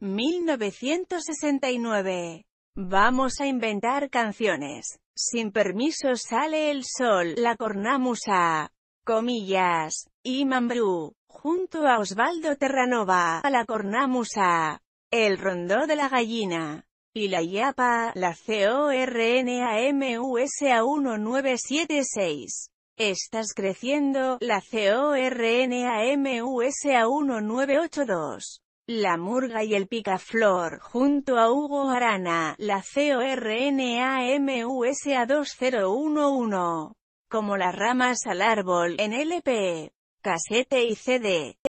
1969. Vamos a inventar canciones. Sin permiso sale el sol, la cornamusa, comillas, y Mambrú, junto a Osvaldo Terranova, a la cornamusa, el rondó de la gallina, y la yapa, la CORNAMUSA 1976. Estás creciendo, la CORNAMUSA 1982. La Murga y el Picaflor, junto a Hugo Arana, la CORNAMUSA 2011, como las ramas al árbol, en LP, casete y CD.